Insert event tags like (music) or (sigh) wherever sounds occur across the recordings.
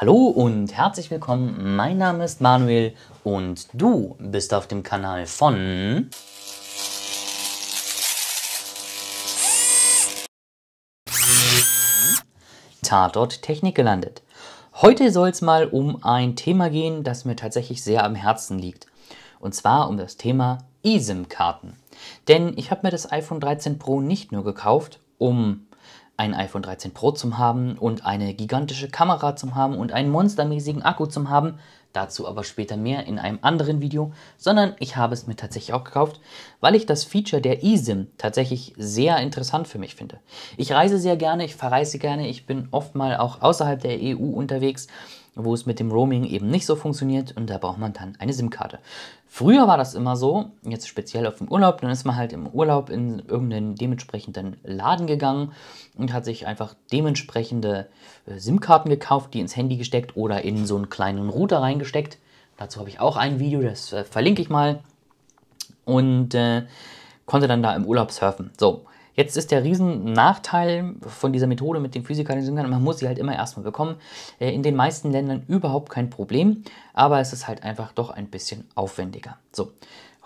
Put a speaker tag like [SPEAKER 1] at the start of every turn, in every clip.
[SPEAKER 1] Hallo und herzlich willkommen, mein Name ist Manuel und du bist auf dem Kanal von... Tatort Technik gelandet. Heute soll es mal um ein Thema gehen, das mir tatsächlich sehr am Herzen liegt. Und zwar um das Thema eSIM-Karten. Denn ich habe mir das iPhone 13 Pro nicht nur gekauft, um ein iPhone 13 Pro zum haben und eine gigantische Kamera zum haben und einen monstermäßigen Akku zum haben. Dazu aber später mehr in einem anderen Video, sondern ich habe es mir tatsächlich auch gekauft, weil ich das Feature der eSIM tatsächlich sehr interessant für mich finde. Ich reise sehr gerne, ich verreise gerne, ich bin oft mal auch außerhalb der EU unterwegs wo es mit dem Roaming eben nicht so funktioniert und da braucht man dann eine SIM-Karte. Früher war das immer so, jetzt speziell auf dem Urlaub, dann ist man halt im Urlaub in irgendeinen dementsprechenden Laden gegangen und hat sich einfach dementsprechende äh, SIM-Karten gekauft, die ins Handy gesteckt oder in so einen kleinen Router reingesteckt. Dazu habe ich auch ein Video, das äh, verlinke ich mal. Und äh, konnte dann da im Urlaub surfen. So, Jetzt ist der Riesennachteil von dieser Methode mit den Physikalisierungen, man muss sie halt immer erstmal bekommen. Äh, in den meisten Ländern überhaupt kein Problem, aber es ist halt einfach doch ein bisschen aufwendiger. So,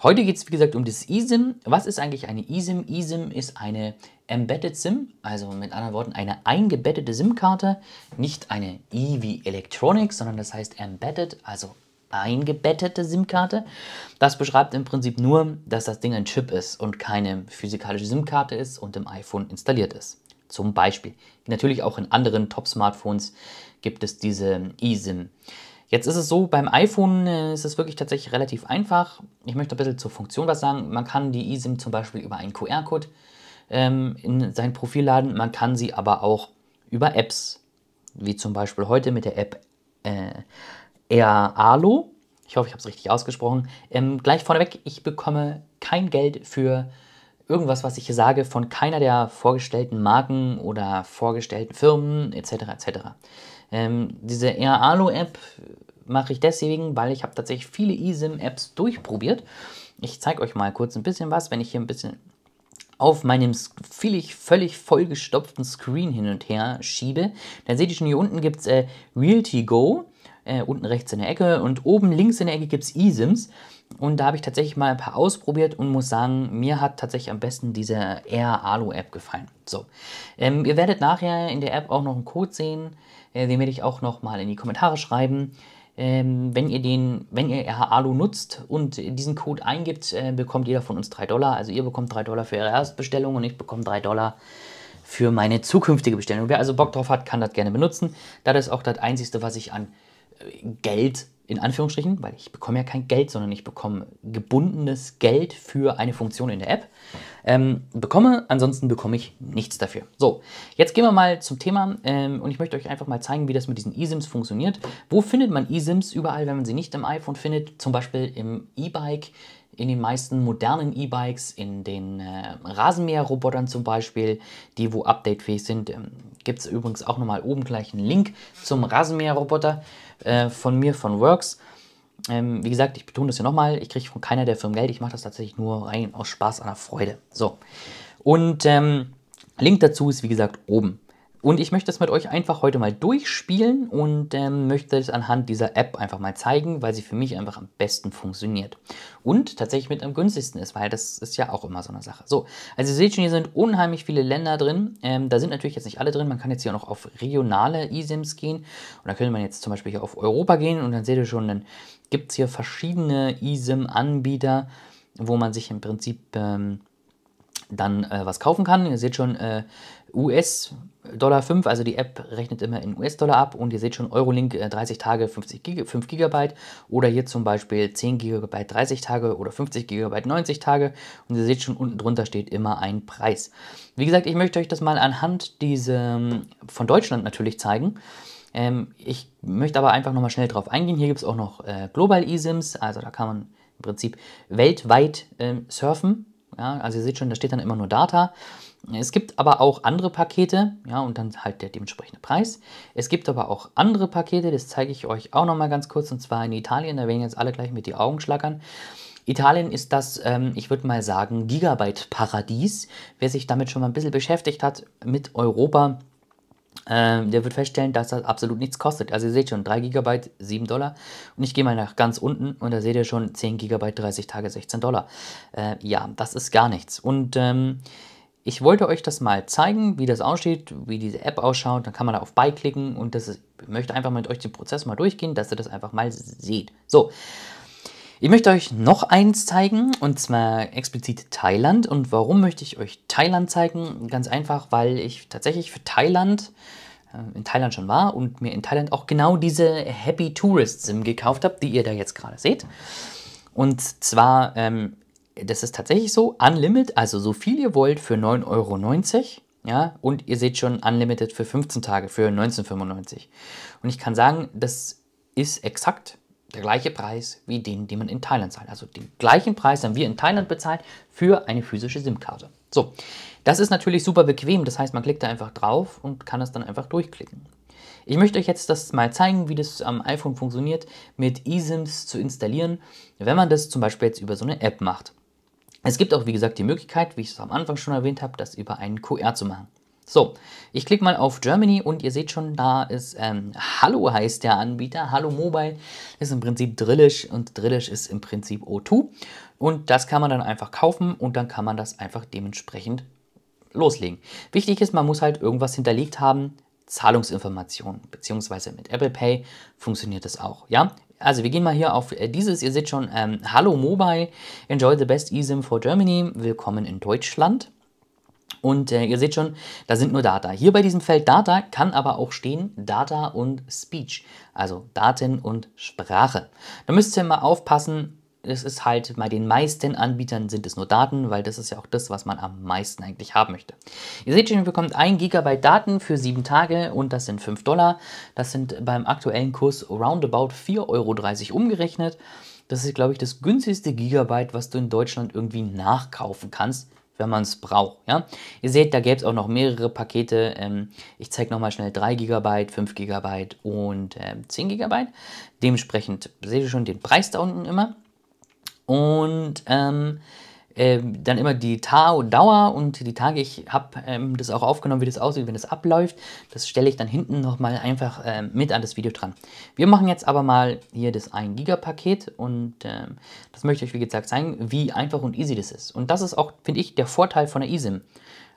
[SPEAKER 1] heute geht es wie gesagt um das eSIM. Was ist eigentlich eine eSIM? eSIM ist eine Embedded SIM, also mit anderen Worten eine eingebettete SIM-Karte, nicht eine E wie Electronics, sondern das heißt Embedded, also eingebettete SIM-Karte. Das beschreibt im Prinzip nur, dass das Ding ein Chip ist und keine physikalische SIM-Karte ist und im iPhone installiert ist. Zum Beispiel. Natürlich auch in anderen Top-Smartphones gibt es diese eSIM. Jetzt ist es so, beim iPhone äh, ist es wirklich tatsächlich relativ einfach. Ich möchte ein bisschen zur Funktion was sagen. Man kann die eSIM zum Beispiel über einen QR-Code ähm, in sein Profil laden. Man kann sie aber auch über Apps, wie zum Beispiel heute mit der App äh, R. Alo. Ich hoffe, ich habe es richtig ausgesprochen. Ähm, gleich vorneweg, ich bekomme kein Geld für irgendwas, was ich hier sage, von keiner der vorgestellten Marken oder vorgestellten Firmen etc. etc. Ähm, diese Alu app mache ich deswegen, weil ich habe tatsächlich viele eSIM-Apps durchprobiert. Ich zeige euch mal kurz ein bisschen was, wenn ich hier ein bisschen auf meinem völlig, völlig vollgestopften Screen hin und her schiebe, dann seht ihr schon, hier unten gibt es äh, Realty Go äh, unten rechts in der Ecke und oben links in der Ecke gibt es eSIMs. Und da habe ich tatsächlich mal ein paar ausprobiert und muss sagen, mir hat tatsächlich am besten diese Air Alu App gefallen. So, ähm, ihr werdet nachher in der App auch noch einen Code sehen, äh, den werde ich auch noch mal in die Kommentare schreiben. Ähm, wenn ihr den, wenn ihr Air Alu nutzt und diesen Code eingibt, äh, bekommt jeder von uns 3 Dollar. Also ihr bekommt 3 Dollar für eure Erstbestellung und ich bekomme 3 Dollar für meine zukünftige Bestellung. Wer also Bock drauf hat, kann das gerne benutzen. Das ist auch das Einzige, was ich an Geld in Anführungsstrichen, weil ich bekomme ja kein Geld, sondern ich bekomme gebundenes Geld für eine Funktion in der App, ähm, bekomme. Ansonsten bekomme ich nichts dafür. So, jetzt gehen wir mal zum Thema ähm, und ich möchte euch einfach mal zeigen, wie das mit diesen eSIMs funktioniert. Wo findet man eSIMs überall, wenn man sie nicht im iPhone findet? Zum Beispiel im E-Bike, in den meisten modernen E-Bikes, in den äh, Rasenmäherrobotern zum Beispiel, die wo updatefähig sind. Ähm, Gibt es übrigens auch nochmal oben gleich einen Link zum Rasenmäherroboter. Äh, von mir, von Works. Ähm, wie gesagt, ich betone das hier nochmal, ich kriege von keiner der Firmen Geld, ich mache das tatsächlich nur rein aus Spaß an der Freude. So, und ähm, Link dazu ist wie gesagt oben. Und ich möchte das mit euch einfach heute mal durchspielen und ähm, möchte es anhand dieser App einfach mal zeigen, weil sie für mich einfach am besten funktioniert. Und tatsächlich mit am günstigsten ist, weil das ist ja auch immer so eine Sache. So, also ihr seht schon, hier sind unheimlich viele Länder drin. Ähm, da sind natürlich jetzt nicht alle drin. Man kann jetzt hier auch noch auf regionale eSIMs gehen. Und da könnte man jetzt zum Beispiel hier auf Europa gehen und dann seht ihr schon, dann gibt es hier verschiedene eSIM-Anbieter, wo man sich im Prinzip... Ähm, dann äh, was kaufen kann. Ihr seht schon, äh, US-Dollar 5, also die App rechnet immer in US-Dollar ab und ihr seht schon Eurolink 30 äh, Tage 50 Giga, 5 GB oder hier zum Beispiel 10 GB 30 Tage oder 50 GB 90 Tage und ihr seht schon unten drunter steht immer ein Preis. Wie gesagt, ich möchte euch das mal anhand diese von Deutschland natürlich zeigen. Ähm, ich möchte aber einfach nochmal schnell drauf eingehen. Hier gibt es auch noch äh, Global eSIMs, also da kann man im Prinzip weltweit ähm, surfen. Ja, also ihr seht schon, da steht dann immer nur Data. Es gibt aber auch andere Pakete, ja, und dann halt der dementsprechende Preis. Es gibt aber auch andere Pakete, das zeige ich euch auch nochmal ganz kurz, und zwar in Italien, da werden jetzt alle gleich mit die Augen schlackern. Italien ist das, ähm, ich würde mal sagen, Gigabyte-Paradies. Wer sich damit schon mal ein bisschen beschäftigt hat mit Europa, äh, der wird feststellen, dass das absolut nichts kostet. Also ihr seht schon, 3 GB, 7 Dollar. Und ich gehe mal nach ganz unten und da seht ihr schon 10 GB, 30 Tage, 16 Dollar. Äh, ja, das ist gar nichts. Und ähm, ich wollte euch das mal zeigen, wie das aussieht, wie diese App ausschaut. Dann kann man da auf Beiklicken und das ist, ich möchte einfach mal mit euch den Prozess mal durchgehen, dass ihr das einfach mal seht. So, ich möchte euch noch eins zeigen und zwar explizit Thailand. Und warum möchte ich euch Thailand zeigen? Ganz einfach, weil ich tatsächlich für Thailand äh, in Thailand schon war und mir in Thailand auch genau diese Happy Tourist Sim gekauft habe, die ihr da jetzt gerade seht. Und zwar ähm, das ist tatsächlich so, Unlimited, also so viel ihr wollt für 9,90 Euro. Ja, und ihr seht schon Unlimited für 15 Tage, für 19,95. Und ich kann sagen, das ist exakt der gleiche Preis wie den, den man in Thailand zahlt. Also den gleichen Preis den wir in Thailand bezahlen, für eine physische SIM-Karte. So, das ist natürlich super bequem. Das heißt, man klickt da einfach drauf und kann das dann einfach durchklicken. Ich möchte euch jetzt das mal zeigen, wie das am iPhone funktioniert, mit eSIMs zu installieren, wenn man das zum Beispiel jetzt über so eine App macht. Es gibt auch, wie gesagt, die Möglichkeit, wie ich es am Anfang schon erwähnt habe, das über einen QR zu machen. So, ich klicke mal auf Germany und ihr seht schon, da ist ähm, Hallo heißt der Anbieter. Hallo Mobile ist im Prinzip Drillisch und Drillisch ist im Prinzip O2. Und das kann man dann einfach kaufen und dann kann man das einfach dementsprechend loslegen. Wichtig ist, man muss halt irgendwas hinterlegt haben, Zahlungsinformationen, beziehungsweise mit Apple Pay funktioniert das auch. Ja, also wir gehen mal hier auf äh, dieses, ihr seht schon, ähm, Hallo Mobile, enjoy the best eSIM for Germany, willkommen in Deutschland. Und äh, ihr seht schon, da sind nur Data. Hier bei diesem Feld Data kann aber auch stehen Data und Speech, also Daten und Sprache. Da müsst ihr mal aufpassen, es ist halt bei den meisten Anbietern sind es nur Daten, weil das ist ja auch das, was man am meisten eigentlich haben möchte. Ihr seht schon, ihr bekommt 1 GB Daten für 7 Tage und das sind 5 Dollar. Das sind beim aktuellen Kurs roundabout 4,30 Euro umgerechnet. Das ist, glaube ich, das günstigste Gigabyte, was du in Deutschland irgendwie nachkaufen kannst wenn man es braucht. Ja? Ihr seht, da gäbe es auch noch mehrere Pakete. Ähm, ich zeige nochmal schnell 3 GB, 5 GB und äh, 10 GB. Dementsprechend seht ihr schon den Preis da unten immer. Und ähm, äh, dann immer die Tau-Dauer und die Tage. Ich habe ähm, das auch aufgenommen, wie das aussieht, wenn das abläuft. Das stelle ich dann hinten nochmal einfach äh, mit an das Video dran. Wir machen jetzt aber mal hier das 1 Giga Paket und ähm, das möchte ich wie gesagt zeigen, wie einfach und easy das ist. Und das ist auch, finde ich, der Vorteil von der eSIM.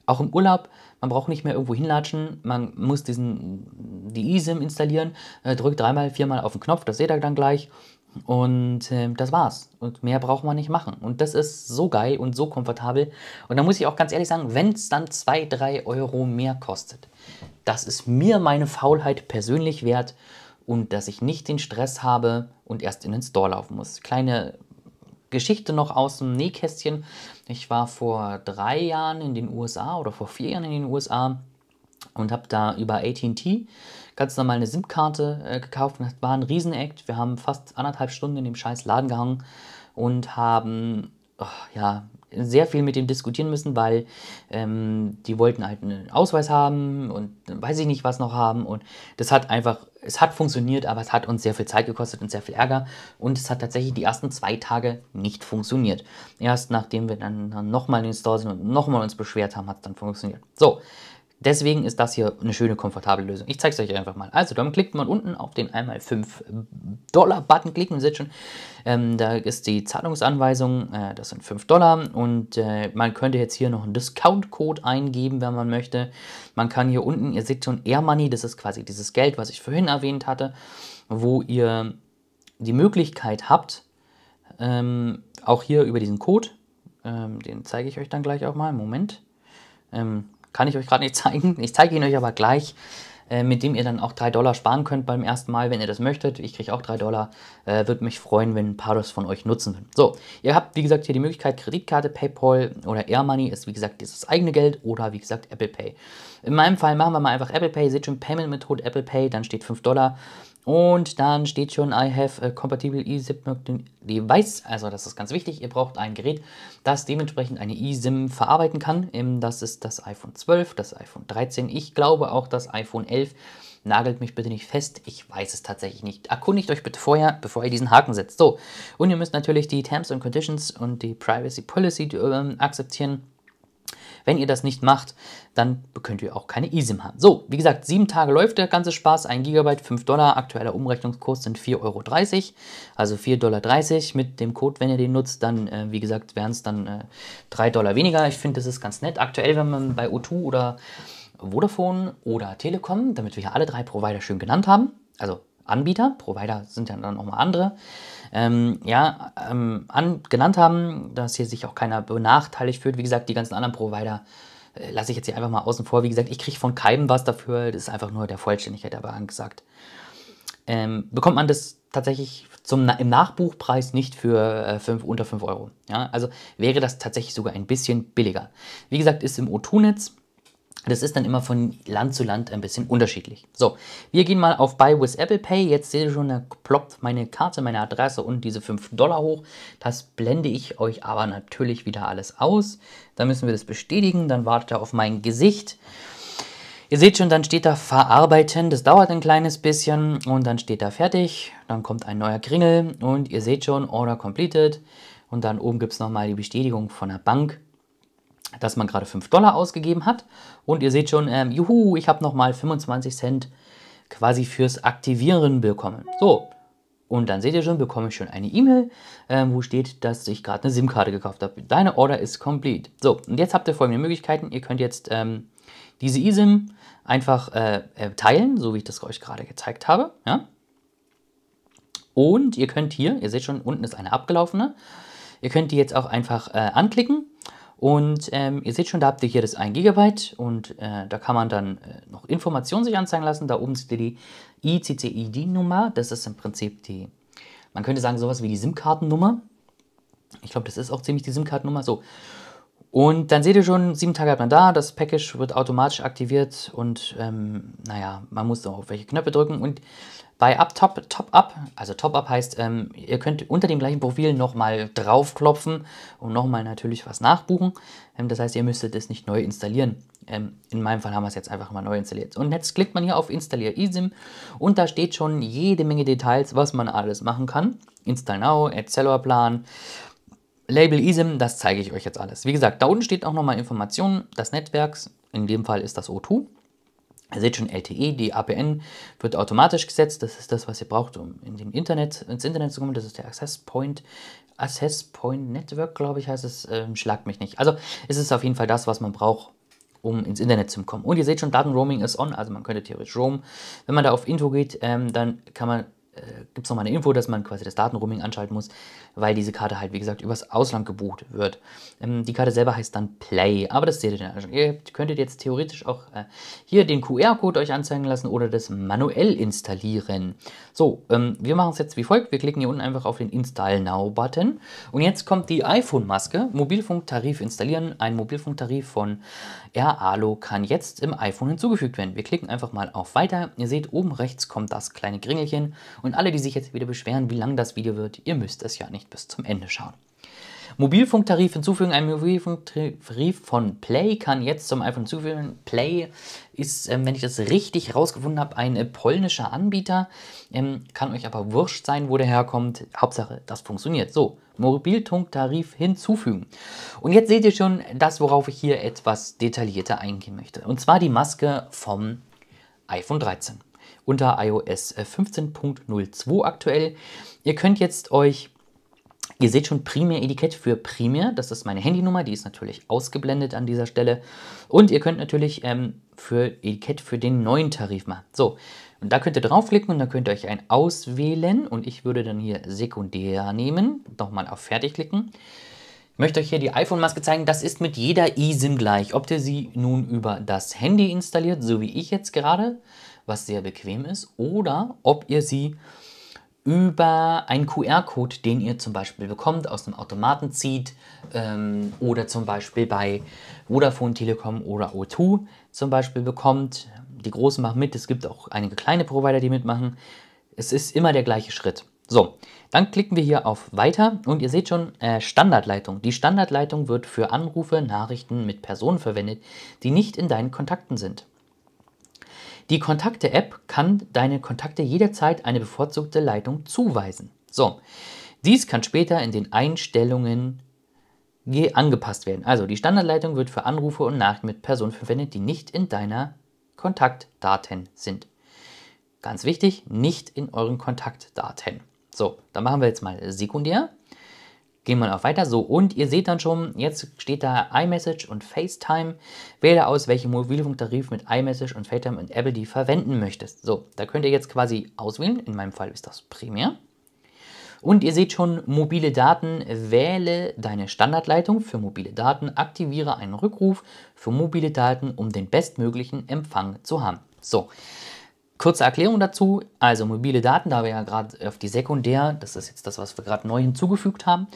[SPEAKER 1] Auch im Urlaub, man braucht nicht mehr irgendwo hinlatschen, man muss diesen, die eSIM installieren, äh, drückt dreimal, viermal auf den Knopf, das seht ihr dann gleich und äh, das war's. Und mehr braucht man nicht machen. Und das ist so geil und so komfortabel. Und da muss ich auch ganz ehrlich sagen, wenn es dann 2, 3 Euro mehr kostet, das ist mir meine Faulheit persönlich wert und dass ich nicht den Stress habe und erst in den Store laufen muss. Kleine Geschichte noch aus dem Nähkästchen. Ich war vor drei Jahren in den USA oder vor vier Jahren in den USA und habe da über ATT ganz normal eine SIM-Karte äh, gekauft und das war ein Riesenakt. Wir haben fast anderthalb Stunden in dem scheiß Laden gehangen und haben oh, ja, sehr viel mit dem diskutieren müssen, weil ähm, die wollten halt einen Ausweis haben und äh, weiß ich nicht was noch haben und das hat einfach, es hat funktioniert, aber es hat uns sehr viel Zeit gekostet und sehr viel Ärger und es hat tatsächlich die ersten zwei Tage nicht funktioniert. Erst nachdem wir dann, dann nochmal in den Store sind und nochmal uns beschwert haben, hat es dann funktioniert. So, Deswegen ist das hier eine schöne, komfortable Lösung. Ich zeige es euch einfach mal. Also, dann klickt man unten auf den einmal 5 Dollar Button klicken. Sie seht schon, ähm, da ist die Zahlungsanweisung, äh, das sind 5 Dollar. Und äh, man könnte jetzt hier noch einen Discount-Code eingeben, wenn man möchte. Man kann hier unten, ihr seht schon Air Money, das ist quasi dieses Geld, was ich vorhin erwähnt hatte, wo ihr die Möglichkeit habt, ähm, auch hier über diesen Code, ähm, den zeige ich euch dann gleich auch mal, Moment, ähm, kann ich euch gerade nicht zeigen. Ich zeige ihn euch aber gleich, äh, mit dem ihr dann auch 3 Dollar sparen könnt beim ersten Mal, wenn ihr das möchtet. Ich kriege auch 3 Dollar. Äh, Würde mich freuen, wenn ein paar das von euch nutzen würden. So, ihr habt wie gesagt hier die Möglichkeit, Kreditkarte, Paypal oder AirMoney ist wie gesagt dieses eigene Geld oder wie gesagt Apple Pay. In meinem Fall machen wir mal einfach Apple Pay. Ihr seht schon, Payment-Methode Apple Pay, dann steht 5 Dollar. Und dann steht schon, I have a compatible eSIM device. Also das ist ganz wichtig. Ihr braucht ein Gerät, das dementsprechend eine eSIM verarbeiten kann. Ähm, das ist das iPhone 12, das iPhone 13. Ich glaube auch das iPhone 11. Nagelt mich bitte nicht fest, ich weiß es tatsächlich nicht. Erkundigt euch bitte vorher, bevor ihr diesen Haken setzt. So, und ihr müsst natürlich die Terms and Conditions und die Privacy Policy äh, akzeptieren wenn ihr das nicht macht, dann könnt ihr auch keine eSIM haben. So, wie gesagt, sieben Tage läuft der ganze Spaß, 1 GB, 5 Dollar, aktueller Umrechnungskurs sind 4,30 Euro, also 4,30 Dollar mit dem Code, wenn ihr den nutzt, dann, äh, wie gesagt, wären es dann äh, 3 Dollar weniger. Ich finde, das ist ganz nett. Aktuell, wenn man bei O2 oder Vodafone oder Telekom, damit wir hier alle drei Provider schön genannt haben, also Anbieter, Provider sind ja dann nochmal andere, ähm, ja, ähm, an, genannt haben, dass hier sich auch keiner benachteiligt fühlt. Wie gesagt, die ganzen anderen Provider äh, lasse ich jetzt hier einfach mal außen vor. Wie gesagt, ich kriege von keinem was dafür. Das ist einfach nur der Vollständigkeit aber angesagt. Ähm, bekommt man das tatsächlich zum, im Nachbuchpreis nicht für äh, fünf, unter 5 Euro. Ja? Also wäre das tatsächlich sogar ein bisschen billiger. Wie gesagt, ist im O2-Netz das ist dann immer von Land zu Land ein bisschen unterschiedlich. So, wir gehen mal auf Buy with Apple Pay. Jetzt seht ihr schon, da ploppt meine Karte, meine Adresse und diese 5 Dollar hoch. Das blende ich euch aber natürlich wieder alles aus. Dann müssen wir das bestätigen, dann wartet ihr auf mein Gesicht. Ihr seht schon, dann steht da verarbeiten, das dauert ein kleines bisschen und dann steht da fertig, dann kommt ein neuer Kringel und ihr seht schon, Order completed und dann oben gibt es nochmal die Bestätigung von der Bank dass man gerade 5 Dollar ausgegeben hat. Und ihr seht schon, ähm, juhu, ich habe nochmal 25 Cent quasi fürs Aktivieren bekommen. So, und dann seht ihr schon, bekomme ich schon eine E-Mail, ähm, wo steht, dass ich gerade eine SIM-Karte gekauft habe. Deine Order ist complete. So, und jetzt habt ihr folgende Möglichkeiten. Ihr könnt jetzt ähm, diese eSIM einfach äh, äh teilen, so wie ich das euch gerade gezeigt habe. Ja? Und ihr könnt hier, ihr seht schon, unten ist eine abgelaufene. Ihr könnt die jetzt auch einfach äh, anklicken und ähm, ihr seht schon, da habt ihr hier das 1 GB und äh, da kann man dann äh, noch Informationen sich anzeigen lassen. Da oben seht ihr die ICCID-Nummer, das ist im Prinzip die, man könnte sagen sowas wie die SIM-Kartennummer. Ich glaube, das ist auch ziemlich die SIM-Kartennummer. So, und dann seht ihr schon, sieben Tage hat man da, das Package wird automatisch aktiviert und ähm, naja, man muss noch auf welche Knöpfe drücken. Und bei UpTop, Top, Up, also Top Up heißt, ähm, ihr könnt unter dem gleichen Profil nochmal draufklopfen und nochmal natürlich was nachbuchen. Ähm, das heißt, ihr müsstet es nicht neu installieren. Ähm, in meinem Fall haben wir es jetzt einfach mal neu installiert. Und jetzt klickt man hier auf Installier eSIM und da steht schon jede Menge Details, was man alles machen kann. Install Now, Add Plan Label ISIM, das zeige ich euch jetzt alles. Wie gesagt, da unten steht auch nochmal Informationen des Netzwerks, in dem Fall ist das O2. Ihr seht schon LTE, die APN wird automatisch gesetzt. Das ist das, was ihr braucht, um in dem Internet, ins Internet zu kommen. Das ist der Access Point, Access Point Network, glaube ich, heißt es. Ähm, schlag mich nicht. Also es ist auf jeden Fall das, was man braucht, um ins Internet zu kommen. Und ihr seht schon, Datenroaming ist on, also man könnte theoretisch roam. Wenn man da auf Intro geht, ähm, dann kann man äh, gibt es nochmal eine Info, dass man quasi das Datenroaming anschalten muss, weil diese Karte halt, wie gesagt, übers Ausland gebucht wird. Ähm, die Karte selber heißt dann Play, aber das seht ihr dann. Ihr könntet jetzt theoretisch auch äh, hier den QR-Code euch anzeigen lassen oder das manuell installieren. So, ähm, wir machen es jetzt wie folgt. Wir klicken hier unten einfach auf den Install Now-Button und jetzt kommt die iPhone-Maske. Mobilfunktarif installieren. Ein Mobilfunktarif von AirAlo kann jetzt im iPhone hinzugefügt werden. Wir klicken einfach mal auf Weiter. Ihr seht, oben rechts kommt das kleine Kringelchen und alle, die sich jetzt wieder beschweren, wie lang das Video wird, ihr müsst es ja nicht bis zum Ende schauen. Mobilfunktarif hinzufügen. Ein Mobilfunktarif von Play kann jetzt zum iPhone hinzufügen. Play ist, ähm, wenn ich das richtig rausgefunden habe, ein äh, polnischer Anbieter. Ähm, kann euch aber wurscht sein, wo der herkommt. Hauptsache, das funktioniert. So, Mobilfunktarif hinzufügen. Und jetzt seht ihr schon das, worauf ich hier etwas detaillierter eingehen möchte. Und zwar die Maske vom iPhone 13 unter iOS 15.02 äh, aktuell. Ihr könnt jetzt euch Ihr seht schon Primär Etikett für Primär. Das ist meine Handynummer, die ist natürlich ausgeblendet an dieser Stelle. Und ihr könnt natürlich ähm, für Etikett für den neuen Tarif machen. So, und da könnt ihr draufklicken und dann könnt ihr euch einen auswählen. Und ich würde dann hier Sekundär nehmen. Nochmal auf Fertig klicken. Ich möchte euch hier die iPhone-Maske zeigen. Das ist mit jeder eSIM gleich. Ob ihr sie nun über das Handy installiert, so wie ich jetzt gerade, was sehr bequem ist, oder ob ihr sie über einen QR-Code, den ihr zum Beispiel bekommt, aus einem Automaten zieht ähm, oder zum Beispiel bei Vodafone Telekom oder O2 zum Beispiel bekommt. Die Großen machen mit, es gibt auch einige kleine Provider, die mitmachen. Es ist immer der gleiche Schritt. So, dann klicken wir hier auf Weiter und ihr seht schon äh, Standardleitung. Die Standardleitung wird für Anrufe, Nachrichten mit Personen verwendet, die nicht in deinen Kontakten sind. Die Kontakte-App kann deine Kontakte jederzeit eine bevorzugte Leitung zuweisen. So, dies kann später in den Einstellungen angepasst werden. Also die Standardleitung wird für Anrufe und Nachrichten mit Personen verwendet, die nicht in deiner Kontaktdaten sind. Ganz wichtig, nicht in euren Kontaktdaten. So, dann machen wir jetzt mal sekundär. Gehen wir auf Weiter. So, und ihr seht dann schon, jetzt steht da iMessage und FaceTime. Wähle aus, welchen Mobilfunktarif mit iMessage und FaceTime und Apple die verwenden möchtest. So, da könnt ihr jetzt quasi auswählen. In meinem Fall ist das primär. Und ihr seht schon, mobile Daten, wähle deine Standardleitung für mobile Daten, aktiviere einen Rückruf für mobile Daten, um den bestmöglichen Empfang zu haben. So, Kurze Erklärung dazu, also mobile Daten, da wir ja gerade auf die Sekundär, das ist jetzt das, was wir gerade neu hinzugefügt haben,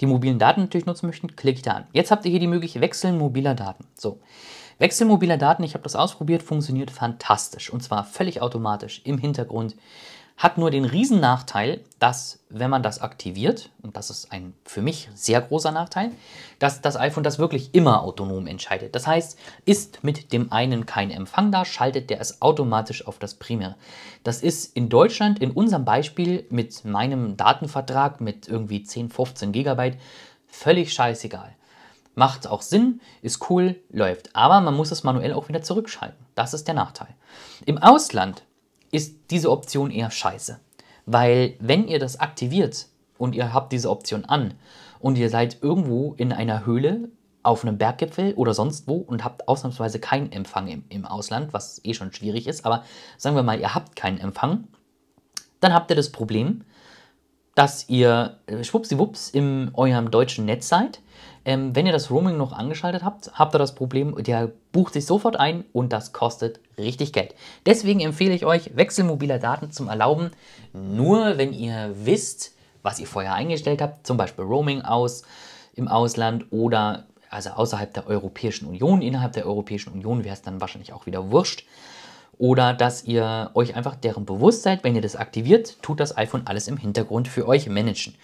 [SPEAKER 1] die mobilen Daten natürlich nutzen möchten, klicke ich da an. Jetzt habt ihr hier die Möglichkeit Wechseln mobiler Daten. So, Wechseln mobiler Daten, ich habe das ausprobiert, funktioniert fantastisch und zwar völlig automatisch im Hintergrund hat nur den riesen Nachteil, dass wenn man das aktiviert, und das ist ein für mich sehr großer Nachteil, dass das iPhone das wirklich immer autonom entscheidet. Das heißt, ist mit dem einen kein Empfang da, schaltet der es automatisch auf das Primär. Das ist in Deutschland in unserem Beispiel mit meinem Datenvertrag mit irgendwie 10, 15 Gigabyte völlig scheißegal. Macht auch Sinn, ist cool, läuft. Aber man muss es manuell auch wieder zurückschalten. Das ist der Nachteil. Im Ausland ist diese Option eher scheiße. Weil wenn ihr das aktiviert und ihr habt diese Option an und ihr seid irgendwo in einer Höhle auf einem Berggipfel oder sonst wo und habt ausnahmsweise keinen Empfang im, im Ausland, was eh schon schwierig ist, aber sagen wir mal, ihr habt keinen Empfang, dann habt ihr das Problem, dass ihr äh, schwuppsiwupps in eurem deutschen Netz seid. Ähm, wenn ihr das Roaming noch angeschaltet habt, habt ihr das Problem, der bucht sich sofort ein und das kostet richtig Geld. Deswegen empfehle ich euch, Wechsel mobiler Daten zum Erlauben, nur wenn ihr wisst, was ihr vorher eingestellt habt, zum Beispiel Roaming aus im Ausland oder also außerhalb der Europäischen Union. Innerhalb der Europäischen Union wäre es dann wahrscheinlich auch wieder wurscht oder dass ihr euch einfach deren bewusst seid, wenn ihr das aktiviert, tut das iPhone alles im Hintergrund für euch managen.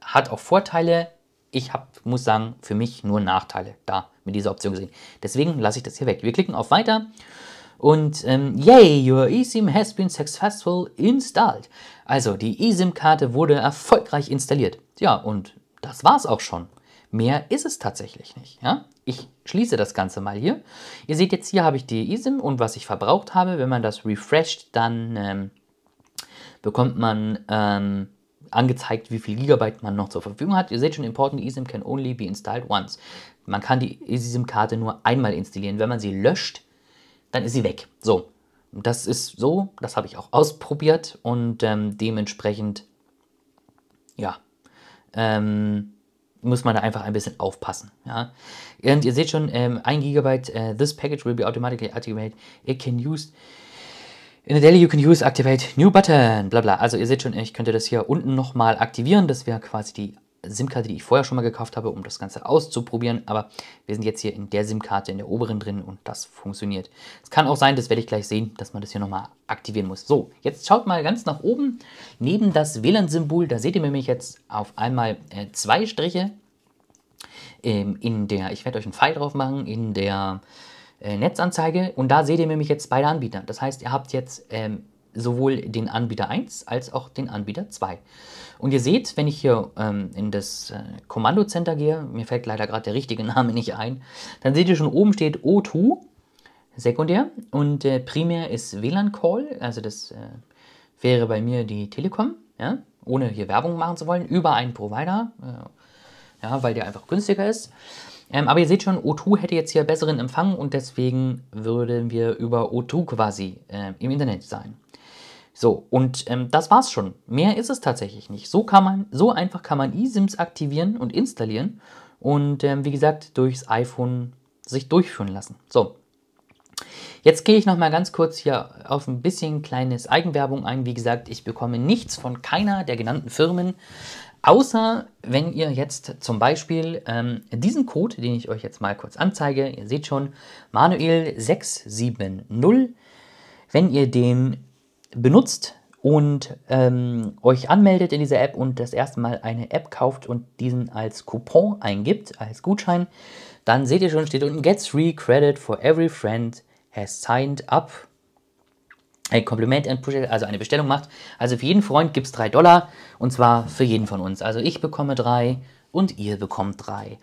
[SPEAKER 1] Hat auch Vorteile, ich hab, muss sagen, für mich nur Nachteile da mit dieser Option gesehen. Deswegen lasse ich das hier weg. Wir klicken auf Weiter und ähm, yay, your eSIM has been successful installed. Also die eSIM-Karte wurde erfolgreich installiert. Ja, und das war's auch schon. Mehr ist es tatsächlich nicht. Ja? Ich schließe das Ganze mal hier. Ihr seht jetzt hier habe ich die eSIM und was ich verbraucht habe. Wenn man das refresht, dann ähm, bekommt man ähm, angezeigt, wie viel Gigabyte man noch zur Verfügung hat. Ihr seht schon, important eSIM can only be installed once. Man kann die eSIM-Karte nur einmal installieren. Wenn man sie löscht, dann ist sie weg. So, das ist so, das habe ich auch ausprobiert und ähm, dementsprechend, ja, ähm, muss man da einfach ein bisschen aufpassen. Ja? Und ihr seht schon, ähm, 1 GB, uh, this package will be automatically activated. It can use in a daily you can use activate new button, bla bla. Also ihr seht schon, ich könnte das hier unten nochmal aktivieren. Das wäre quasi die SIM-Karte, die ich vorher schon mal gekauft habe, um das Ganze auszuprobieren. Aber wir sind jetzt hier in der SIM-Karte in der oberen drin und das funktioniert. Es kann auch sein, das werde ich gleich sehen, dass man das hier nochmal aktivieren muss. So, jetzt schaut mal ganz nach oben. Neben das WLAN-Symbol, da seht ihr nämlich jetzt auf einmal äh, zwei Striche. Ähm, in der, ich werde euch einen Pfeil drauf machen, in der äh, Netzanzeige. Und da seht ihr nämlich jetzt beide Anbieter. Das heißt, ihr habt jetzt ähm, sowohl den Anbieter 1 als auch den Anbieter 2. Und ihr seht, wenn ich hier ähm, in das äh, Kommandocenter gehe, mir fällt leider gerade der richtige (laughs) Name nicht ein, dann seht ihr schon oben steht O2, sekundär, und äh, primär ist WLAN-Call, also das äh, wäre bei mir die Telekom, ja, ohne hier Werbung machen zu wollen, über einen Provider, äh, ja, weil der einfach günstiger ist. Ähm, aber ihr seht schon, O2 hätte jetzt hier besseren Empfang und deswegen würden wir über O2 quasi äh, im Internet sein. So, und ähm, das war's schon. Mehr ist es tatsächlich nicht. So, kann man, so einfach kann man eSIMs aktivieren und installieren und ähm, wie gesagt durchs iPhone sich durchführen lassen. So, Jetzt gehe ich nochmal ganz kurz hier auf ein bisschen kleines Eigenwerbung ein. Wie gesagt, ich bekomme nichts von keiner der genannten Firmen, außer wenn ihr jetzt zum Beispiel ähm, diesen Code, den ich euch jetzt mal kurz anzeige, ihr seht schon, Manuel 670, wenn ihr den benutzt und ähm, euch anmeldet in dieser App und das erste Mal eine App kauft und diesen als Coupon eingibt, als Gutschein, dann seht ihr schon, steht unten Get free credit for every friend has signed up. Ein Kompliment and push, also eine Bestellung macht. Also für jeden Freund gibt es 3 Dollar und zwar für jeden von uns. Also ich bekomme 3 und ihr bekommt 3.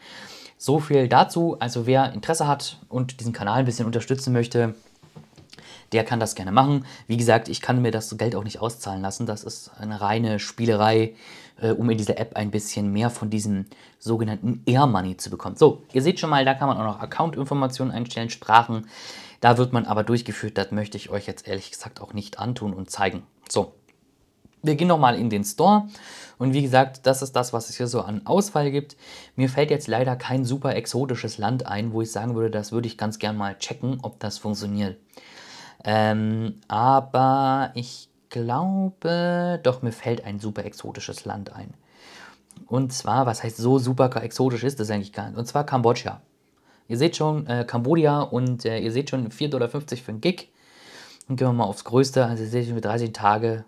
[SPEAKER 1] So viel dazu. Also wer Interesse hat und diesen Kanal ein bisschen unterstützen möchte, der kann das gerne machen. Wie gesagt, ich kann mir das Geld auch nicht auszahlen lassen. Das ist eine reine Spielerei, äh, um in dieser App ein bisschen mehr von diesem sogenannten Air Money zu bekommen. So, ihr seht schon mal, da kann man auch noch Account-Informationen einstellen, Sprachen. Da wird man aber durchgeführt. Das möchte ich euch jetzt ehrlich gesagt auch nicht antun und zeigen. So, wir gehen nochmal in den Store und wie gesagt, das ist das, was es hier so an Auswahl gibt. Mir fällt jetzt leider kein super exotisches Land ein, wo ich sagen würde, das würde ich ganz gern mal checken, ob das funktioniert. Ähm, aber ich glaube, doch mir fällt ein super exotisches Land ein. Und zwar, was heißt so super exotisch ist das eigentlich gar nicht? Und zwar Kambodscha. Ihr seht schon, äh, Kambodscha und äh, ihr seht schon 4,50 Dollar für einen Gig. Und gehen wir mal aufs Größte, also ihr seht schon für 13 Tage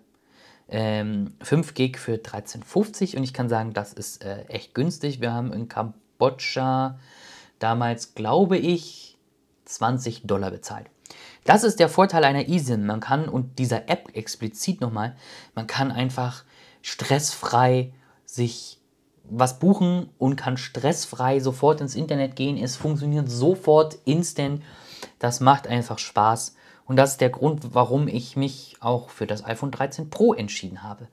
[SPEAKER 1] ähm, 5 Gig für 13,50 und ich kann sagen, das ist äh, echt günstig. Wir haben in Kambodscha damals, glaube ich, 20 Dollar bezahlt. Das ist der Vorteil einer eSIM. Man kann, und dieser App explizit nochmal, man kann einfach stressfrei sich was buchen und kann stressfrei sofort ins Internet gehen. Es funktioniert sofort, instant. Das macht einfach Spaß. Und das ist der Grund, warum ich mich auch für das iPhone 13 Pro entschieden habe.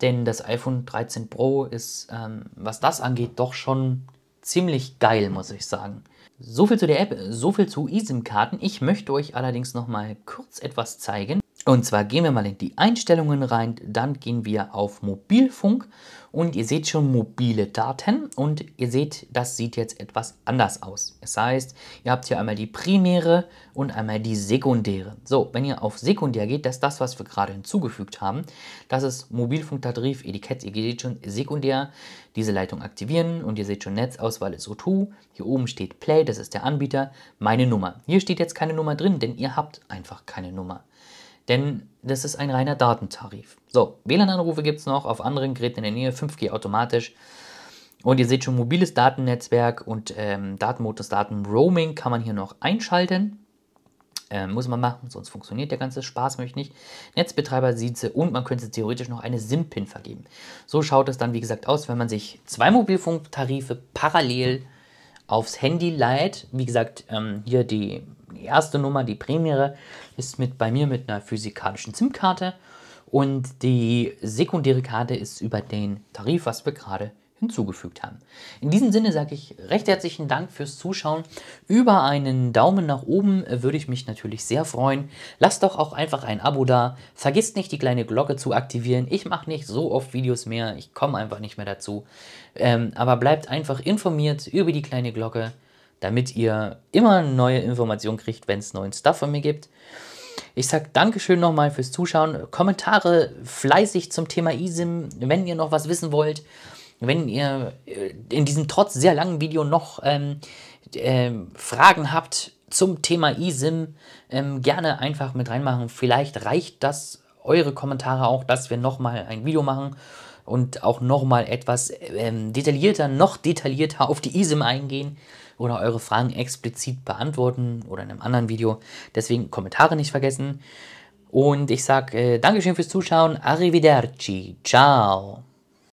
[SPEAKER 1] Denn das iPhone 13 Pro ist, ähm, was das angeht, doch schon ziemlich geil, muss ich sagen. So viel zu der App, so viel zu eSIM-Karten. Ich möchte euch allerdings noch mal kurz etwas zeigen, und zwar gehen wir mal in die Einstellungen rein, dann gehen wir auf Mobilfunk und ihr seht schon mobile Daten und ihr seht, das sieht jetzt etwas anders aus. Das heißt, ihr habt hier einmal die primäre und einmal die sekundäre. So, wenn ihr auf sekundär geht, das ist das, was wir gerade hinzugefügt haben. Das ist Mobilfunktarif, Etikett, ihr seht schon sekundär, diese Leitung aktivieren und ihr seht schon Netzauswahl ist so 2 Hier oben steht Play, das ist der Anbieter, meine Nummer. Hier steht jetzt keine Nummer drin, denn ihr habt einfach keine Nummer denn das ist ein reiner Datentarif. So, WLAN-Anrufe gibt es noch auf anderen Geräten in der Nähe, 5G automatisch. Und ihr seht schon, mobiles Datennetzwerk und ähm, Datenmodus, Datenroaming kann man hier noch einschalten. Ähm, muss man machen, sonst funktioniert der ganze Spaß möchte nicht. Netzbetreiber sieht sie und man könnte theoretisch noch eine SIM-Pin vergeben. So schaut es dann, wie gesagt, aus, wenn man sich zwei Mobilfunktarife parallel aufs Handy leiht. Wie gesagt, ähm, hier die die erste Nummer, die Premiere, ist mit, bei mir mit einer physikalischen SIM-Karte und die sekundäre Karte ist über den Tarif, was wir gerade hinzugefügt haben. In diesem Sinne sage ich recht herzlichen Dank fürs Zuschauen. Über einen Daumen nach oben würde ich mich natürlich sehr freuen. Lasst doch auch einfach ein Abo da. Vergisst nicht, die kleine Glocke zu aktivieren. Ich mache nicht so oft Videos mehr. Ich komme einfach nicht mehr dazu. Ähm, aber bleibt einfach informiert über die kleine Glocke damit ihr immer neue Informationen kriegt, wenn es neuen Stuff von mir gibt. Ich sage Dankeschön nochmal fürs Zuschauen. Kommentare fleißig zum Thema eSIM, wenn ihr noch was wissen wollt. Wenn ihr äh, in diesem trotz sehr langen Video noch ähm, äh, Fragen habt zum Thema eSIM, ähm, gerne einfach mit reinmachen. Vielleicht reicht das eure Kommentare auch, dass wir nochmal ein Video machen und auch nochmal etwas ähm, detaillierter, noch detaillierter auf die eSIM eingehen oder eure Fragen explizit beantworten oder in einem anderen Video. Deswegen Kommentare nicht vergessen. Und ich sage äh, Dankeschön fürs Zuschauen. Arrivederci. Ciao.